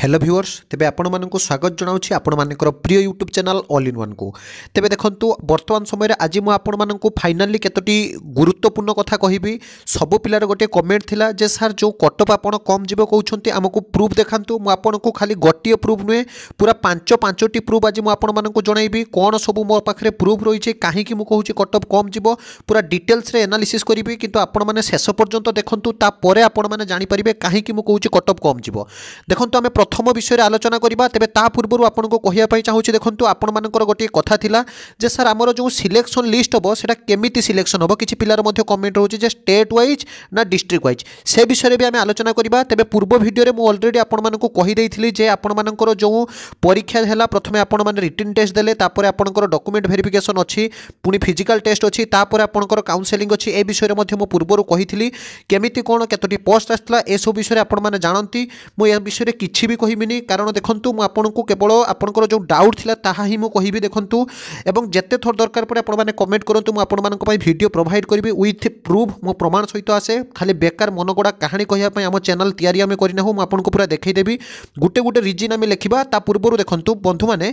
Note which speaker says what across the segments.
Speaker 1: hello viewers তেবে আপনার স্বাগত জনাওছি আপনার প্রিয় YouTube channel all in one কু তেবে দেখুন বর্তমান সময়ের আজ মু আপনার ফাইনালি কতটি গুরুত্বপূর্ণ কথা কহবি সবু পিলার গোটে কমেন্ট লা যে স্যার যে কটপ আপনার কম যাব কৌন আমি প্রুফ দেখান মু আপনার খালি গোটিয়ে প্রুফ নুহে পুরা পাঁচ পাঁচটি প্রুফ আজ মু আপনার জনাইবি কোণ সবু মো পাখে প্রুফ রয়েছে কী মু কুচি কটপ কম যাব পুরা ডিটেলসরে এনালিসিস করবি কিন্তু আপনার শেষ পর্যন্ত দেখুন তাপরে আপনার জাঁপারে কী মু কুচি কটপ কম যাব দেখুন আমি ପ୍ରଥମ ବିଷୟରେ ଆଲୋଚନା କରିବା ତେବେ ତା ପୂର୍ବରୁ ଆପଣଙ୍କୁ କହିବା ପାଇଁ ଚାହୁଁଛି ଦେଖନ୍ତୁ ଆପଣମାନଙ୍କର ଗୋଟିଏ କଥା ଥିଲା ଯେ ସାର୍ ଆମର ଯେଉଁ ସିଲେକ୍ସନ୍ ଲିଷ୍ଟ ହେବ ସେଇଟା କେମିତି ସିଲେକ୍ସନ୍ ହେବ କିଛି ପିଲାର ମଧ୍ୟ କମେଣ୍ଟ ରହୁଛି ଯେ ଷ୍ଟେଟ୍ ୱାଇଜ୍ ନା ଡିଷ୍ଟ୍ରିକ୍ଟ ୱାଇଜ୍ ସେ ବିଷୟରେ ବି ଆମେ ଆଲୋଚନା କରିବା ତେବେ ପୂର୍ବ ଭିଡ଼ିଓରେ ମୁଁ ଅଲରେଡ଼ି ଆପଣମାନଙ୍କୁ କହିଦେଇଥିଲି ଯେ ଆପଣମାନଙ୍କର ଯେଉଁ ପରୀକ୍ଷା ହେଲା ପ୍ରଥମେ ଆପଣମାନେ ରିଟିନ୍ ଟେଷ୍ଟ ଦେଲେ ତାପରେ ଆପଣଙ୍କର ଡକୁମେଣ୍ଟ ଭେରିଫିକେସନ୍ ଅଛି ପୁଣି ଫିଜିକାଲ୍ ଟେଷ୍ଟ ଅଛି ତାପରେ ଆପଣଙ୍କର କାଉନ୍ସେଲିଂ ଅଛି ଏ ବିଷୟରେ ମଧ୍ୟ ମୁଁ ପୂର୍ବରୁ କହିଥିଲି କେମିତି କ'ଣ କେତୋଟି ପୋଷ୍ଟ ଆସିଥିଲା ଏସବୁ ବିଷୟରେ ଆପଣମାନେ ଜାଣନ୍ତି ମୁଁ ଏ ବିଷୟରେ କିଛି କିଛି ବି କହିବିନି କାରଣ ଦେଖନ୍ତୁ ମୁଁ ଆପଣଙ୍କୁ କେବଳ ଆପଣଙ୍କର ଯେଉଁ ଡାଉଟ୍ ଥିଲା ତାହା ହିଁ ମୁଁ କହିବି ଦେଖନ୍ତୁ ଏବଂ ଯେତେ ଥର ଦରକାର ପଡ଼େ ଆପଣମାନେ କମେଣ୍ଟ କରନ୍ତୁ ମୁଁ ଆପଣମାନଙ୍କ ପାଇଁ ଭିଡ଼ିଓ ପ୍ରୋଭାଇଡ଼ କରିବି ୱିଥ୍ ପ୍ରୁଫ୍ ମୋ ପ୍ରମାଣ ସହିତ ଆସେ ଖାଲି ବେକାର ମନଗଡ଼ା କାହାଣୀ କହିବା ପାଇଁ ଆମ ଚ୍ୟାନେଲ୍ ତିଆରି ଆମେ କରିନାହୁଁ ମୁଁ ଆପଣଙ୍କୁ ପୁରା ଦେଖାଇଦେବି ଗୋଟେ ଗୋଟେ ରିଜିନ୍ ଆମେ ଲେଖିବା ତା ପୂର୍ବରୁ ଦେଖନ୍ତୁ ବନ୍ଧୁମାନେ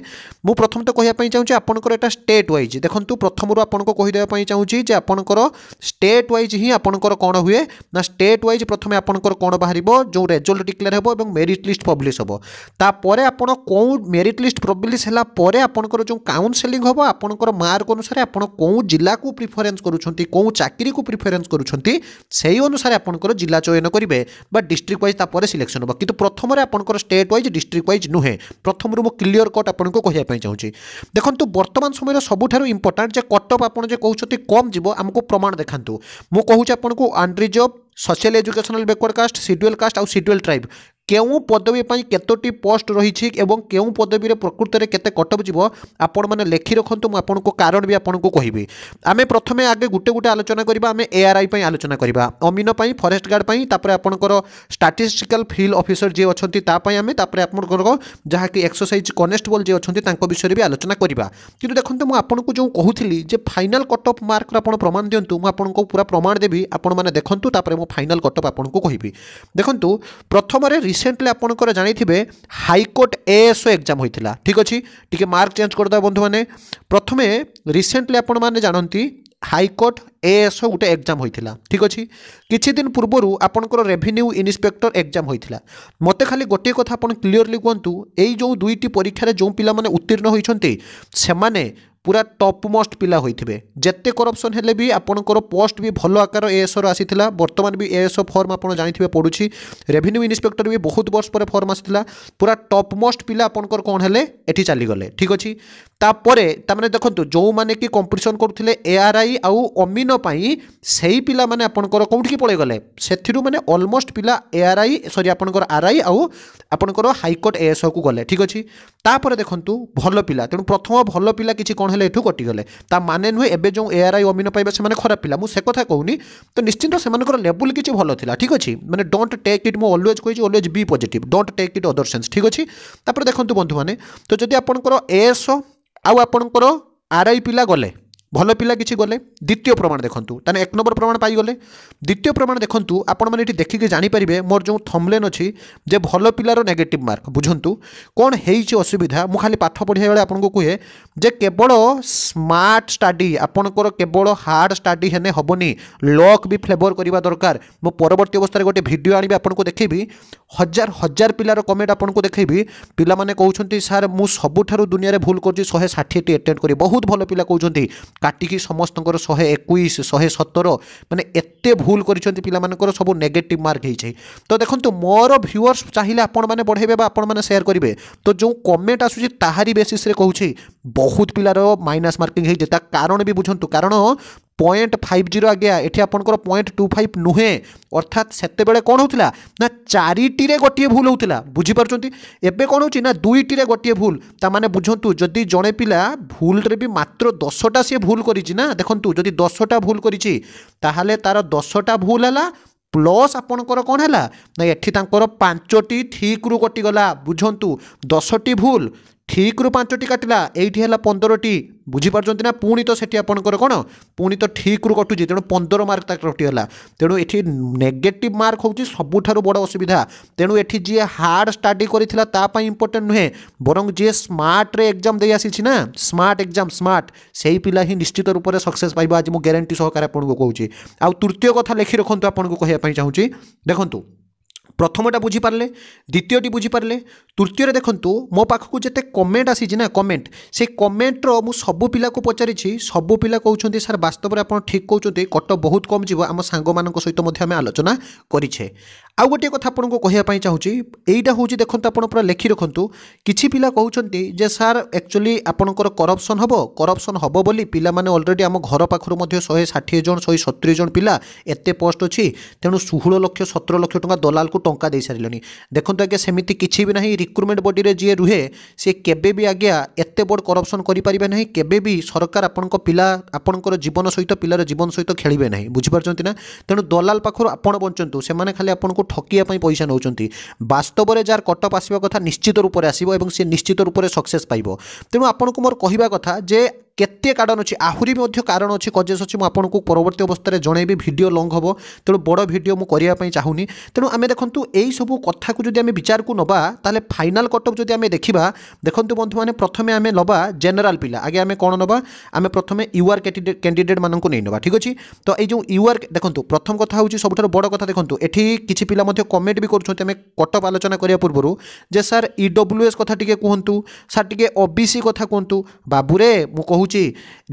Speaker 1: ମୁଁ ପ୍ରଥମ ତ କହିବା ପାଇଁ ଚାହୁଁଛି ଆପଣଙ୍କର ଏଇଟା ଷ୍ଟେଟ୍ ୱାଇଜ୍ ଦେଖନ୍ତୁ ପ୍ରଥମରୁ ଆପଣଙ୍କୁ କହିଦେବା ପାଇଁ ଚାହୁଁଛି ଯେ ଆପଣଙ୍କର ଷ୍ଟେଟ୍ ୱାଇଜ୍ ହିଁ ଆପଣଙ୍କର କ'ଣ ହୁଏ ନା ଷ୍ଟେଟ୍ ୱାଇଜ୍ ପ୍ରଥମେ ଆପଣଙ୍କର କ'ଣ ବାହାରିବ ଯେଉଁ ରେଜଲ୍ଟ ଡିକ୍ଲେୟାର ହେବ ଏବଂ ମେରିଟ୍ ଲିଷ୍ଟ ପବ୍ଲିଶ ପବ୍ଲିଶ ହେବ ତାପରେ ଆପଣ କେଉଁ ମେରିଟ୍ ଲିଷ୍ଟ ପବ୍ଲିଶ ହେଲା ପରେ ଆପଣଙ୍କର ଯେଉଁ କାଉନସେଲିଂ ହେବ ଆପଣଙ୍କର ମାର୍କ ଅନୁସାରେ ଆପଣ କେଉଁ ଜିଲ୍ଲାକୁ ପ୍ରିଫରେନ୍ସ କରୁଛନ୍ତି କେଉଁ ଚାକିରିକୁ ପ୍ରିଫରେନ୍ସ କରୁଛନ୍ତି ସେଇ ଅନୁସାରେ ଆପଣଙ୍କର ଜିଲ୍ଲା ଚୟନ କରିବେ ବା ଡିଷ୍ଟ୍ରିକ୍ଟ ୱାଇଜ୍ ତାପରେ ସିଲେକ୍ସନ୍ ହେବ କିନ୍ତୁ ପ୍ରଥମରେ ଆପଣଙ୍କର ଷ୍ଟେଟ୍ ୱାଇଜ୍ ଡିଷ୍ଟ୍ରିକ୍ଟ ୱାଇଜ୍ ନୁହେଁ ପ୍ରଥମରୁ ମୁଁ କ୍ଲିଅର କଟ୍ ଆପଣଙ୍କୁ କହିବା ପାଇଁ ଚାହୁଁଛି ଦେଖନ୍ତୁ ବର୍ତ୍ତମାନ ସମୟରେ ସବୁଠାରୁ ଇମ୍ପୋର୍ଟାଣ୍ଟ ଯେ କଟ୍ ଅଫ୍ ଆପଣ ଯେ କହୁଛନ୍ତି କମ୍ ଯିବ ଆମକୁ ପ୍ରମାଣ ଦେଖାନ୍ତୁ ମୁଁ କହୁଛି ଆପଣଙ୍କୁ unreserved social educational backward caste scheduled caste ଆଉ ସିଡୁଏଲ ଟ୍ରାଇବ୍ କେଉଁ ପଦବୀ ପାଇଁ କେତୋଟି ପୋଷ୍ଟ ରହିଛି ଏବଂ କେଉଁ ପଦବୀରେ ପ୍ରକୃତରେ କେତେ କଟକ ଯିବ ଆପଣମାନେ ଲେଖି ରଖନ୍ତୁ ମୁଁ ଆପଣଙ୍କୁ କାରଣ ବି ଆପଣଙ୍କୁ କହିବି ଆମେ ପ୍ରଥମେ ଆଗେ ଗୋଟେ ଗୋଟେ ଆଲୋଚନା କରିବା ଆମେ ଏଆର୍ଆଇ ପାଇଁ ଆଲୋଚନା କରିବା ଅମିନ ପାଇଁ ଫରେଷ୍ଟ ଗାର୍ଡ଼ ପାଇଁ ତାପରେ ଆପଣଙ୍କର ଷ୍ଟାଟିଷ୍ଟିକାଲ ଫିଲ୍ଡ ଅଫିସର ଯିଏ ଅଛନ୍ତି ତା ପାଇଁ ଆମେ ତାପରେ ଆପଣଙ୍କର ଯାହାକି ଏକ୍ସରସାଇଜ୍ କନେଷ୍ଟବଲ୍ ଯିଏ ଅଛନ୍ତି ତାଙ୍କ ବିଷୟରେ ବି ଆଲୋଚନା କରିବା କିନ୍ତୁ ଦେଖନ୍ତୁ ମୁଁ ଆପଣଙ୍କୁ ଯେଉଁ କହୁଥିଲି ଯେ ଫାଇନାଲ୍ କଟ୍ ଅଫ୍ ମାର୍କର ଆପଣ ପ୍ରମାଣ ଦିଅନ୍ତୁ ମୁଁ ଆପଣଙ୍କୁ ପୁରା ପ୍ରମାଣ ଦେବି ଆପଣମାନେ ଦେଖନ୍ତୁ ତାପରେ ମୁଁ ଫାଇନାଲ୍ କଟ୍ ଅଫ୍ ଆପଣଙ୍କୁ କହିବି ଦେଖନ୍ତୁ ପ୍ରଥମରେ রিসেন্টলি আপনার জাঁথিবে হাইকোর্ট এএসও এক্সাম হয়েছিল ঠিক আছে টিকি মার্ক চেঞ্জ করেদেবে বন্ধু মানে প্রথমে রিসেন্টলি আপন মানে জাঁতি হাইকোর্ট এএসও গোটে এক্সাম হয়েছিল ঠিক আছে কিছুদিন পূর্বর আপনার রেভিনিউ ইন্সপেক্টর এক্সাম হয়েছিল মতো খালি গোটিয়ে কথা আপনার ক্লিয়রলি কুহতু এই যে দুইটি পরীক্ষার যে পিলা মানে উত্তীর্ণ হয়েছেন সে ପୁରା ଟପ୍ ମୋଷ୍ଟ ପିଲା ହୋଇଥିବେ ଯେତେ କରପ୍ସନ୍ ହେଲେ ବି ଆପଣଙ୍କର ପୋଷ୍ଟ ବି ଭଲ ଆକାର ଏଏସ୍ର ଆସିଥିଲା ବର୍ତ୍ତମାନ ବି ଏଏସ୍ ଫର୍ମ ଆପଣ ଜାଣିଥିବେ ପଡ଼ୁଛି ରେଭିନ୍ୟୁ ଇନ୍ସପେକ୍ଟର ବି ବହୁତ ବର୍ଷ ପରେ ଫର୍ମ ଆସିଥିଲା ପୁରା ଟପ୍ ମୋଷ୍ଟ ପିଲା ଆପଣଙ୍କର କ'ଣ ହେଲେ ଏଠି ଚାଲିଗଲେ ଠିକ୍ ଅଛି ତାପରେ ତାମାନେ ଦେଖନ୍ତୁ ଯେଉଁମାନେ କି କମ୍ପିଟିସନ୍ କରୁଥିଲେ ଆଇ ଆଉ ଅମିନ ପାଇଁ ସେଇ ପିଲାମାନେ ଆପଣଙ୍କର କେଉଁଠିକି ପଳେଇଗଲେ ସେଥିରୁ ମାନେ ଅଲମୋଷ୍ଟ ପିଲା ଆଇ ସରି ଆପଣଙ୍କର ଆର୍ ଆଇ ଆଉ ଆପଣଙ୍କର ହାଇକୋର୍ଟ ଏଏସ୍ଓକୁ ଗଲେ ଠିକ୍ ଅଛି ତାପରେ ଦେଖନ୍ତୁ ଭଲ ପିଲା ତେଣୁ ପ୍ରଥମ ଭଲ ପିଲା କିଛି କ'ଣ ହେଲେ ଏଠୁ କଟିଗଲେ ତା ମାନେ ନୁହେଁ ଏବେ ଯେଉଁ ଏ ଆଇ ଅମିନ ପାଇବା ସେମାନେ ଖରାପ ପିଲା ମୁଁ ସେ କଥା କହୁନି ତ ନିଶ୍ଚିନ୍ତ ସେମାନଙ୍କର ଲେବୁଲ୍ କିଛି ଭଲ ଥିଲା ଠିକ୍ ଅଛି ମାନେ ଡୋଣ୍ଟ ଟେକ୍ ଇଟ୍ ମୁଁ ଅଲୱେଜ୍ କହିଛି always be positive don't take it other sense ଠିକ୍ ଅଛି ତାପରେ ଦେଖନ୍ତୁ ବନ୍ଧୁମାନେ ତ ଯଦି ଆପଣଙ୍କର ଏଏସ୍ଓ ଆଉ ଆପଣଙ୍କର ଆଇ ପିଲା ଗଲେ ଭଲ ପିଲା କିଛି ଗଲେ ଦ୍ୱିତୀୟ ପ୍ରମାଣ ଦେଖନ୍ତୁ ତାହେଲେ ଏକ ନମ୍ବର ପ୍ରମାଣ ପାଇଗଲେ ଦ୍ୱିତୀୟ ପ୍ରମାଣ ଦେଖନ୍ତୁ ଆପଣମାନେ ଏଠି ଦେଖିକି ଜାଣିପାରିବେ ମୋର ଯେଉଁ ଥମ୍ଲେନ୍ ଅଛି ଯେ ଭଲ ପିଲାର ନେଗେଟିଭ୍ ମାର୍କ ବୁଝନ୍ତୁ କ'ଣ ହେଇଛି ଅସୁବିଧା ମୁଁ ଖାଲି ପାଠ ପଢ଼ିବା ବେଳେ ଆପଣଙ୍କୁ କୁହେ ଯେ କେବଳ ସ୍ମାର୍ଟ ଷ୍ଟାଡି ଆପଣଙ୍କର କେବଳ ହାର୍ଡ଼ ଷ୍ଟାଡି ହେଲେ ହେବନି ଲକ୍ ବି ଫ୍ଲେଭର୍ କରିବା ଦରକାର ମୁଁ ପରବର୍ତ୍ତୀ ଅବସ୍ଥାରେ ଗୋଟେ ଭିଡ଼ିଓ ଆଣିବି ଆପଣଙ୍କୁ ଦେଖେଇବି ହଜାର ହଜାର ପିଲାର କମେଣ୍ଟ ଆପଣଙ୍କୁ ଦେଖେଇବି ପିଲାମାନେ କହୁଛନ୍ତି ସାର୍ ମୁଁ ସବୁଠାରୁ ଦୁନିଆରେ ଭୁଲ କରୁଛି ଶହେ ଷାଠିଏଟି ଆଟେଣ୍ଡ କରି ବହୁତ ଭଲ ପିଲା କହୁଛନ୍ତି কাটিকি সমস্তর শহে একুশ শহে সতর মানে এত ভুল করছেন পিলার সব নেগেটিভ মার্ক হয়েছে তো দেখুন মোর ভিউর্স চাইলে আপন মানে বড়াইবে বা আপন মানে সেয়ার করবে তো যে কমেন্ট আসুচি তাহারি বেসিসে কুচি বহুত পিলার মাইনাস মার্কিং হয়েছে তা কারণ বি বুঝতু কারণ পয়েন্ট ফাইভ জিরো আজ্ঞা এটি আপনার পয়েন্ট টু ফাইভ নুহে অর্থাৎ সেতবে কম হোলা না চারিটি গোটিয়ে ভুল হোলা বুঝিপারছেন এবে কম হচ্ছে না দুইটি গোটিয়ে ভুল তা মানে বুঝতু যদি জনে পিলা ভুলরে বি মাত্র দশটা সি ভুল করেছি না দেখুন যদি দশটা ভুল করেছি তাহলে তার দশটা ভুল হলা প্লস আপনার কম হল না এটি তাঁর পাঁচটি ঠিক্রু কটিগলা বুঝতু দশটি ভুল ଠିକ୍ରୁ ପାଞ୍ଚଟି କାଟିଲା ଏଇଠି ହେଲା ପନ୍ଦରଟି ବୁଝିପାରୁଛନ୍ତି ନା ପୁଣି ତ ସେଠି ଆପଣଙ୍କର କ'ଣ ପୁଣି ତ ଠିକ୍ରୁ କଟୁଛି ତେଣୁ ପନ୍ଦର ମାର୍କ ତାର କଟିଗଲା ତେଣୁ ଏଠି ନେଗେଟିଭ୍ ମାର୍କ ହେଉଛି ସବୁଠାରୁ ବଡ଼ ଅସୁବିଧା ତେଣୁ ଏଠି ଯିଏ ହାର୍ଡ଼ ଷ୍ଟଡି କରିଥିଲା ତା ପାଇଁ ଇମ୍ପୋର୍ଟାଣ୍ଟ ନୁହେଁ ବରଂ ଯିଏ ସ୍ମାର୍ଟରେ ଏକ୍ଜାମ୍ ଦେଇ ଆସିଛି ନା ସ୍ମାର୍ଟ ଏକ୍ଜାମ୍ ସ୍ମାର୍ଟ ସେଇ ପିଲା ହିଁ ନିଶ୍ଚିତ ରୂପରେ ସକ୍ସେସ୍ ପାଇବା ଆଜି ମୁଁ ଗ୍ୟାରେଣ୍ଟି ସହକାରେ ଆପଣଙ୍କୁ କହୁଛି ଆଉ ତୃତୀୟ କଥା ଲେଖି ରଖନ୍ତୁ ଆପଣଙ୍କୁ କହିବା ପାଇଁ ଚାହୁଁଛି ଦେଖନ୍ତୁ ପ୍ରଥମଟା ବୁଝିପାରିଲେ ଦ୍ୱିତୀୟଟି ବୁଝିପାରିଲେ ତୃତୀୟରେ ଦେଖନ୍ତୁ ମୋ ପାଖକୁ ଯେତେ କମେଣ୍ଟ ଆସିଛି ନା କମେଣ୍ଟ ସେ କମେଣ୍ଟର ମୁଁ ସବୁ ପିଲାକୁ ପଚାରିଛି ସବୁ ପିଲା କହୁଛନ୍ତି ସାର୍ ବାସ୍ତବରେ ଆପଣ ଠିକ୍ କହୁଛନ୍ତି କଟ ବହୁତ କମ୍ ଯିବ ଆମ ସାଙ୍ଗମାନଙ୍କ ସହିତ ମଧ୍ୟ ଆମେ ଆଲୋଚନା କରିଛେ ଆଉ ଗୋଟିଏ କଥା ଆପଣଙ୍କୁ କହିବା ପାଇଁ ଚାହୁଁଛି ଏଇଟା ହେଉଛି ଦେଖନ୍ତୁ ଆପଣ ପୁରା ଲେଖି ରଖନ୍ତୁ କିଛି ପିଲା କହୁଛନ୍ତି ଯେ ସାର୍ ଆକ୍ଚୁଆଲି ଆପଣଙ୍କର କରପ୍ସନ୍ ହେବ କରପ୍ସନ୍ ହେବ ବୋଲି ପିଲାମାନେ ଅଲରେଡ଼ି ଆମ ଘର ପାଖରୁ ମଧ୍ୟ ଶହେ ଷାଠିଏ ଜଣ ଶହେ ସତୁରି ଜଣ ପିଲା ଏତେ ପୋଷ୍ଟ ଅଛି ତେଣୁ ଷୋହଳ ଲକ୍ଷ ସତର ଲକ୍ଷ ଟଙ୍କା ଦଲାଲକୁ ଟଙ୍କା ଦେଇସାରିଲେଣି ଦେଖନ୍ତୁ ଆଜ୍ଞା ସେମିତି କିଛି ବି ନାହିଁ ରିକ୍ରୁଟମେଣ୍ଟ ବଡ଼ିରେ ଯିଏ ରୁହେ ସିଏ କେବେ ବି ଆଜ୍ଞା ଏତେ ବଡ଼ କରପ୍ସନ୍ କରିପାରିବେ ନାହିଁ କେବେ ବି ସରକାର ଆପଣଙ୍କ ପିଲା ଆପଣଙ୍କର ଜୀବନ ସହିତ ପିଲାର ଜୀବନ ସହିତ ଖେଳିବେ ନାହିଁ ବୁଝିପାରୁଛନ୍ତି ନା ତେଣୁ ଦଲାଲ ପାଖରୁ ଆପଣ ବଞ୍ଚନ୍ତୁ ସେମାନେ ଖାଲି ଆପଣଙ୍କୁ ଠକିବା ପାଇଁ ପଇସା ନେଉଛନ୍ତି ବାସ୍ତବରେ ଯାହାର କଟଅଫ୍ ଆସିବା କଥା ନିଶ୍ଚିତ ରୂପରେ ଆସିବ ଏବଂ ସେ ନିଶ୍ଚିତ ରୂପରେ ସକ୍ସେସ୍ ପାଇବ ତେଣୁ ଆପଣଙ୍କୁ ମୋର କହିବା କଥା ଯେ কেতে কারণ অছি আহুরি মধ্যে কারণ অছি কজেস অছি মু আপনাকু পরবর্তী অবস্থায় জনাইবি ভিডিও লং হব তেমন বড় ভিডিও মু করিয়া পাই চাহুনি তেমন আমি দেখন্তু এই সব কথাকু যদি আমি বিচারকু নবা তাহলে ফাইনাল কটক যদি আমি দেখিবা দেখন্তু বন্ধু মানে প্রথমে আমি লবা জেনারেল পিলা আগে আমি কোন নবা আমি প্রথমে ইউআর ক্যান্ডিডেট ক্যান্ডিডেট মানুষ নেই নবা ঠিক আছে তো এই যে ইউআর দেখন্তু প্রথম কথা হচ্ছে সবুঠার বড় কথা দেখন্তু এটি কিছু পিলা মধ্যে কমেন্ট বি করছেন আমি কটঅফ আলোচনা করিয়া পূর্বরু যে স্যার ইডব্লুএস কথা টিকে কুহন্তু স্যার টিকে ওবিসি কথা কুহন্তু বাবুরে মু কহু ହେଉଛି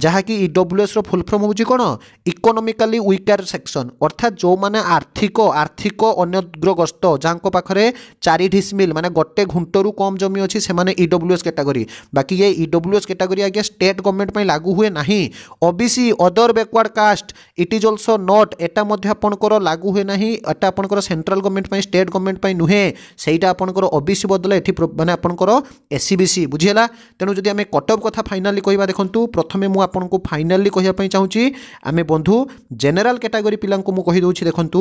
Speaker 1: ଯାହାକି ଇ ଡବ୍ଲ୍ୟୁଏସ୍ର ଫୁଲ୍ ଫର୍ମ ହେଉଛି କ'ଣ ଇକୋନୋମିକାଲି ୱିକର୍ ସେକ୍ସନ୍ ଅର୍ଥାତ୍ ଯେଉଁମାନେ ଆର୍ଥିକ ଆର୍ଥିକ ଅନଗ୍ରଗ୍ରସ୍ତ ଯାହାଙ୍କ ପାଖରେ ଚାରି ଡିସମିଲ୍ ମାନେ ଗୋଟେ ଘୁଣ୍ଟରୁ କମ୍ ଜମି ଅଛି ସେମାନେ ଇ ଡବ୍ଲ୍ୟୁଏସ୍ କ୍ୟାଟାଗୋରୀ ବାକି ଏ ଇ ଡବ୍ଲ୍ୟୁଏସ୍ କ୍ୟାଟାଗୋରୀ ଆଜ୍ଞା ଷ୍ଟେଟ୍ ଗଭର୍ଣ୍ଣମେଣ୍ଟ ପାଇଁ ଲାଗୁ ହୁଏ ନାହିଁ O B C other backward caste it is also not ଏଟା ମଧ୍ୟ ଆପଣଙ୍କର ଲାଗୁ ହୁଏ ନାହିଁ ଏଟା ଆପଣଙ୍କର ସେଣ୍ଟ୍ରାଲ୍ ଗଭର୍ଣ୍ଣମେଣ୍ଟ ପାଇଁ ଷ୍ଟେଟ୍ ଗଭର୍ଣ୍ଣମେଣ୍ଟ ପାଇଁ ନୁହେଁ ସେଇଟା ଆପଣଙ୍କର ଓ ବି ସି ବଦଳ ଏଠି ମାନେ ଆପଣଙ୍କର ସି ବି ସି ବୁଝିହେଲା ତେଣୁ ଯଦି ଆମେ କଟକ କଥା ଫାଇନାଲି କହିବା ଦେଖନ୍ତୁ କିନ୍ତୁ ପ୍ରଥମେ ମୁଁ ଆପଣଙ୍କୁ ଫାଇନାଲି କହିବା ପାଇଁ ଚାହୁଁଛି ଆମେ ବନ୍ଧୁ ଜେନେରାଲ୍ କ୍ୟାଟାଗୋରୀ ପିଲାଙ୍କୁ ମୁଁ କହିଦେଉଛି ଦେଖନ୍ତୁ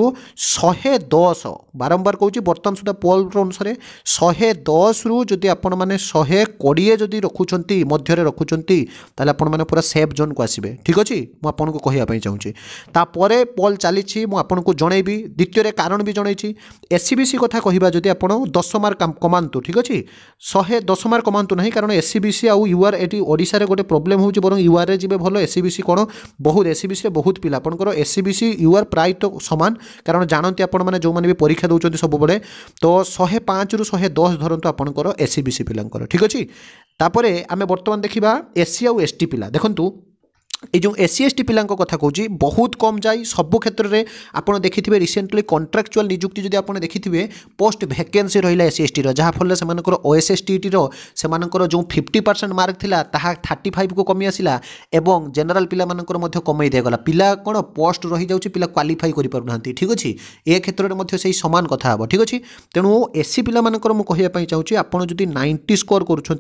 Speaker 1: ଶହେ ଦଶ ବାରମ୍ବାର କହୁଛି ବର୍ତ୍ତମାନ ସୁଦ୍ଧା ପୋଲ୍ର ଅନୁସାରେ ଶହେ ଦଶରୁ ଯଦି ଆପଣମାନେ ଶହେ କୋଡ଼ିଏ ଯଦି ରଖୁଛନ୍ତି ମଧ୍ୟରେ ରଖୁଛନ୍ତି ତାହେଲେ ଆପଣମାନେ ପୁରା ସେଫ୍ ଜୋନ୍କୁ ଆସିବେ ଠିକ୍ ଅଛି ମୁଁ ଆପଣଙ୍କୁ କହିବା ପାଇଁ ଚାହୁଁଛି ତାପରେ ପଲ୍ ଚାଲିଛି ମୁଁ ଆପଣଙ୍କୁ ଜଣେଇବି ଦ୍ୱିତୀୟରେ କାରଣ ବି ଜଣେଇଛି ଏସ୍ସିବିସି କଥା କହିବା ଯଦି ଆପଣ ଦଶ ମାର୍କ କମାନ୍ତୁ ଠିକ୍ ଅଛି ଶହେ ଦଶ ମାର୍କ କମାନ୍ତୁ ନାହିଁ କାରଣ ଏସ୍ସିବିସି ଆଉ ୟୁଆର୍ ଏଠି ଓଡ଼ିଶାରେ ଗୋଟେ ପ୍ରୋବ୍ଲେମ୍ ହେଉଛି ବରଂ ୟୁଆର୍ରେ ଯିବେ ଭଲ ଏସ୍ସିବିସି କ'ଣ ବହୁତ ଏସ୍ସିବିସିରେ ବହୁତ ପିଲା ଆପଣଙ୍କର ଏସ୍ସିବିସି ୟୁଆର୍ ପ୍ରାୟ ତ ସମାନ କାରଣ ଜାଣନ୍ତି ଆପଣମାନେ ଯେଉଁମାନେ ବି ପରୀକ୍ଷା ଦେଉଛନ୍ତି ସବୁବେଳେ ତ ଶହେ ପାଞ୍ଚରୁ ଶହେ ଦଶ ଧରନ୍ତୁ ଆପଣଙ୍କର ଏସ୍ସିବିସି ପିଲାଙ୍କର ଠିକ୍ ଅଛି ତାପରେ ଆମେ ବର୍ତ୍ତମାନ ଦେଖିବା ଏସ୍ସି ଆଉ ଏସ୍ଟି ପିଲା ଦେଖନ୍ତୁ এই যে এসসি এসটি পিলাঙ্ক কথা কହୁଛି বহুত কম যায় সবু ক্ষেত্রে আপনার দেখিবে রিসেন্টলি কন্ট্রাকচুয়াল নিযুক্তি যদি আপনার দেখিবে পোস্ট ভ্যাকেন্সি রহিলা এসসি এসটির যাফলে সে ওএসএসটিটির সে যে ফিফটি পরসেন্ট মার্ক লা তাহা থার্টি ফাইভ কু কমি আসিলা এবং জেনারেল পিলা মধ্য কমাই দিয়েগলা পিলা কোণ পোস্ট রহি যাচ্ছে পিলা কোয়ালিফাই করে পু না ঠিক আছে এ ক্ষেত্রে মধ্যে সেই সমান কথা হব ঠিক আছে তেমন এসসি পিলা মু কহিয়া চাহুছি আপনার যদি নাইনটি স্কোর করছেন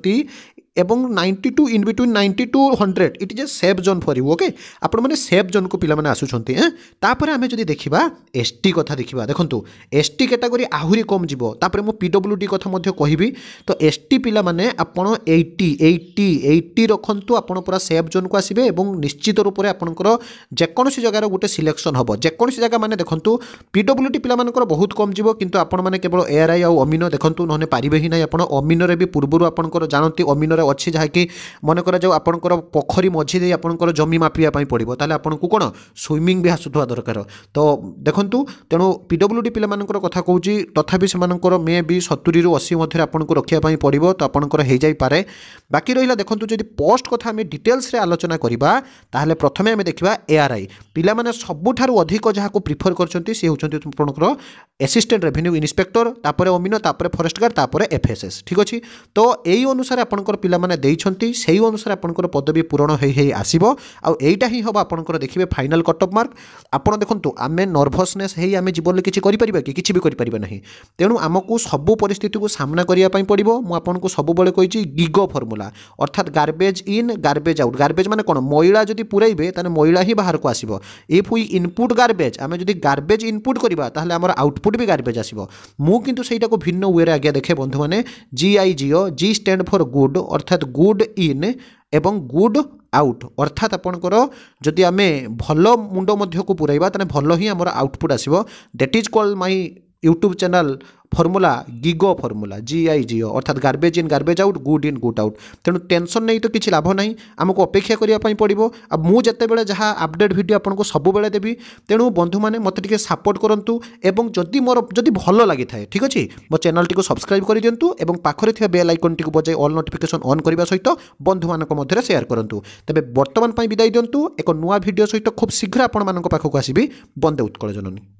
Speaker 1: এবং ninety two in between ninety two hundred it is a safe zone for you okay ଆପଣମାନେ ସେଫ୍ ଜୋନ୍କୁ ପିଲାମାନେ ଆସୁଛନ୍ତି ଏଁ ତାପରେ ଆମେ ଯଦି ଦେଖିବା ଏସ୍ ଟି କଥା ଦେଖିବା ଦେଖନ୍ତୁ ଏସ୍ ଟି କାଟାଗୋରୀ ଆହୁରି କମ୍ ଯିବ ତାପରେ ମୁଁ ପି ଡବ୍ଲ୍ୟୁ ଡି କଥା ମଧ୍ୟ କହିବି ତ ଏସ୍ ଟି ପିଲାମାନେ ଆପଣ ଏଇଟି ଏଇଟି ଏଇଟି ରଖନ୍ତୁ ଆପଣ ପୁରା ସେଫ୍ ଜୋନ୍କୁ ଆସିବେ ଏବଂ ନିଶ୍ଚିତ ରୂପରେ ଆପଣଙ୍କର ଯେକୌଣସି ଜାଗାର ଗୋଟେ ସିଲେକ୍ସନ୍ ହେବ ଯେକୌଣସି ଜାଗା ମାନେ ଦେଖନ୍ତୁ ପି ଡବ୍ଲ୍ୟୁ ଡି ପିଲାମାନଙ୍କର ବହୁତ କମ୍ ଯିବ କିନ୍ତୁ ଆପଣମାନେ କେବଳ ଏଆର୍ଆଇ ଆଉ ଅମିନ ଦେଖନ୍ତୁ ନହେଲେ ପାରିବେ ହିଁ ନାହିଁ ଆପଣ ଅମିନରେ ବି ପୂର୍ବରୁ ଆପଣଙ୍କର ଜାଣନ୍ତି ଅମିନର କ୍ଷେତ୍ରରେ ଅଛି ଯାହାକି ମନେ କରାଯାଉ ଆପଣଙ୍କର ପୋଖରୀ ମଝି ଦେଇ ଆପଣଙ୍କର ଜମି ମାପିବା ପାଇଁ ପଡ଼ିବ ତାହେଲେ ଆପଣଙ୍କୁ କ'ଣ ସୁଇମିଂ ବି ଆସୁଥିବା ଦରକାର ତ ଦେଖନ୍ତୁ ତେଣୁ ଡି ପିଲାମାନଙ୍କର କଥା କହୁଛି ତଥାପି ସେମାନଙ୍କର ମେ ବି ସତୁରିରୁ ଅଶୀ ମଧ୍ୟରେ ଆପଣଙ୍କୁ ରଖିବା ପାଇଁ ପଡ଼ିବ ତ ଆପଣଙ୍କର ହେଇଯାଇପାରେ ବାକି ରହିଲା ଦେଖନ୍ତୁ ଯଦି ପୋଷ୍ଟ କଥା ଆମେ ଡିଟେଲ୍ସରେ ଆଲୋଚନା କରିବା ତାହେଲେ ପ୍ରଥମେ ଆମେ ଦେଖିବା ଏଆର୍ଆଇ ପିଲାମାନେ ସବୁଠାରୁ ଅଧିକ ଯାହାକୁ ପ୍ରିଫର କରିଛନ୍ତି ସେ ହେଉଛନ୍ତି ଆପଣଙ୍କର ଆସିଷ୍ଟାଣ୍ଟ ରେଭିନ୍ୟୁ ଇନ୍ସପେକ୍ଟର ତାପରେ ଅମିନ ତାପରେ ଫରେଷ୍ଟ ଗାର୍ଡ଼ ତାପରେ ଏଫ୍ଏସ୍ଏସ୍ ଠିକ୍ ଅଛି ତ ଏଇ ଅନୁସାରେ ଆପଣଙ୍କର ପିଲାମାନେ ଦେଇଛନ୍ତି ସେଇ ଅନୁସାରେ ଆପଣଙ୍କର ପଦବୀ ପୂରଣ ହେଇ ହେଇ ଆସିବ ଆଉ ଏଇଟା ହିଁ ହେବ ଆପଣଙ୍କର ଦେଖିବେ ଫାଇନାଲ୍ କଟ୍ ଅଫ୍ ମାର୍କ ଆପଣ ଦେଖନ୍ତୁ ଆମେ ନର୍ଭସନେସ୍ ହେଇ ଆମେ ଜୀବନରେ କିଛି କରିପାରିବା କି କିଛି ବି କରିପାରିବା ନାହିଁ ତେଣୁ ଆମକୁ ସବୁ ପରିସ୍ଥିତିକୁ ସାମ୍ନା କରିବା ପାଇଁ ପଡ଼ିବ ମୁଁ ଆପଣଙ୍କୁ ସବୁବେଳେ କହିଛି ଗିଗୋ ଫର୍ମୁଲା ଅର୍ଥାତ୍ garbage in garbage out garbage ମାନେ କ'ଣ ମଇଳା ଯଦି ପୁରାଇବେ ତାହେଲେ ମଇଳା ହିଁ ବାହାରକୁ ଆସିବ ଇଫ୍ ୱି ଇନପୁଟ୍ ଗାର୍ବେଜ୍ ଆମେ ଯଦି ଗାର୍ବେଜ୍ ଇନପୁଟ୍ କରିବା ତାହେଲେ ଆମର ଆଉଟପୁଟ୍ ବି ଗାର୍ବେଜ୍ ଆସିବ ମୁଁ କିନ୍ତୁ ସେଇଟାକୁ ଭିନ୍ନ ୱେରେ ଆଜ୍ଞା ଦେଖେ ବନ୍ଧୁମାନେ G I G O G stand for good অর্থাৎ গুড ইন এবং গুড আউট অর্থাৎ আপনার যদি আমি ভাল মুন্ড মধ্যকু পুরাইবা তাহলে ভাল হি আমার আউটপুট আসব that is call my YouTube channel formula GIGO formula G I G O অর্থাৎ garbage in garbage out good in good out তেমন টেনশন নেই তো কিছু লাভ না আমি অপেক্ষা করা পড়ব আতবে যা আপডেট ভিডিও আপনার সবুলে দেবি তেমন বন্ধু মানে মতো টিকি সাপোর্ট করতু এবং যদি মোর যদি ভালো লাগি থাকে ঠিক আছে মো চ্যানেলটি সবসক্রাইব করে দিও এবং পাখে থাকা বেল আইকনটি বজাই অল নোটিফিকেসন অন করা সহ বন্ধু মধ্যে সেয়ার করতু তবে বর্তমান বিদায় দিও এক নূয় ভিডিও সহ খুব শীঘ্র আপনার পাখক আসবি বন্দে উৎকল জননী